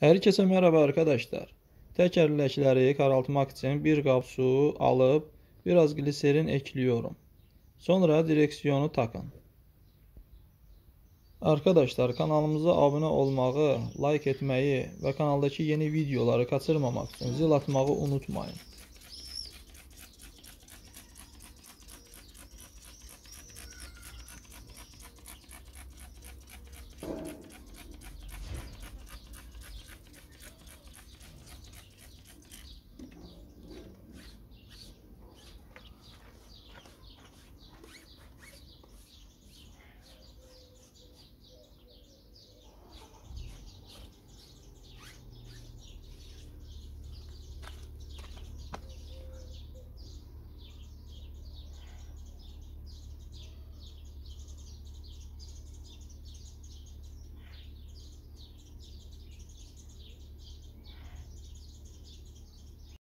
Hər kəsə mərhaba arkadaşlar. Təkərləkləri qaraltmaq üçün bir qab su alıb biraz gliserin ekliyorum. Sonra direksiyonu takın. Arkadaşlar kanalımıza abunə olmağı, like etməyi və kanaldakı yeni videoları kaçırmamaq üçün zil atmağı unutmayın.